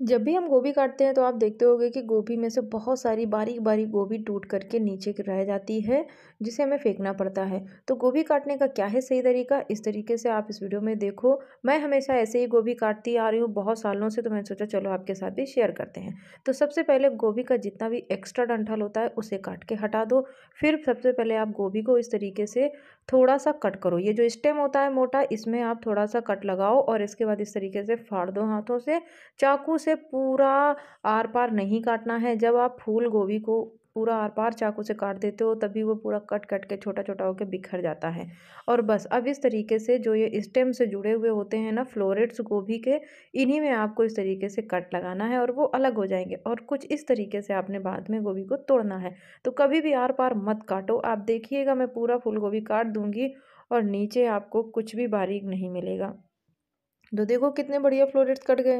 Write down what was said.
जब भी हम गोभी काटते हैं तो आप देखते होंगे कि गोभी में से बहुत सारी बारीक बारीक गोभी टूट करके नीचे रह जाती है जिसे हमें फेंकना पड़ता है तो गोभी काटने का क्या है सही तरीका इस तरीके से आप इस वीडियो में देखो मैं हमेशा ऐसे ही गोभी काटती आ रही हूँ बहुत सालों से तो मैंने सोचा चलो आपके साथ भी शेयर करते हैं तो सबसे पहले गोभी का जितना भी एक्स्ट्रा डंठल होता है उसे काट के हटा दो फिर सबसे पहले आप गोभी को इस तरीके से थोड़ा सा कट करो ये जो स्टेम होता है मोटा इसमें आप थोड़ा सा कट लगाओ और इसके बाद इस तरीके से फाड़ दो हाथों से चाकू से पूरा आर पार नहीं काटना है जब आप फूल गोभी को पूरा आर पार चाकू से काट देते हो तभी वो पूरा कट कट के छोटा छोटा होकर बिखर जाता है और बस अब इस तरीके से जो ये स्टेम से जुड़े हुए होते हैं ना फ्लोरेट्स गोभी के इन्हीं में आपको इस तरीके से कट लगाना है और वो अलग हो जाएंगे और कुछ इस तरीके से आपने बाद में गोभी को तोड़ना है तो कभी भी आर पार मत काटो आप देखिएगा मैं पूरा फूल गोभी काट दूँगी और नीचे आपको कुछ भी बारीक नहीं मिलेगा तो देखो कितने बढ़िया फ्लोरेट्स कट गए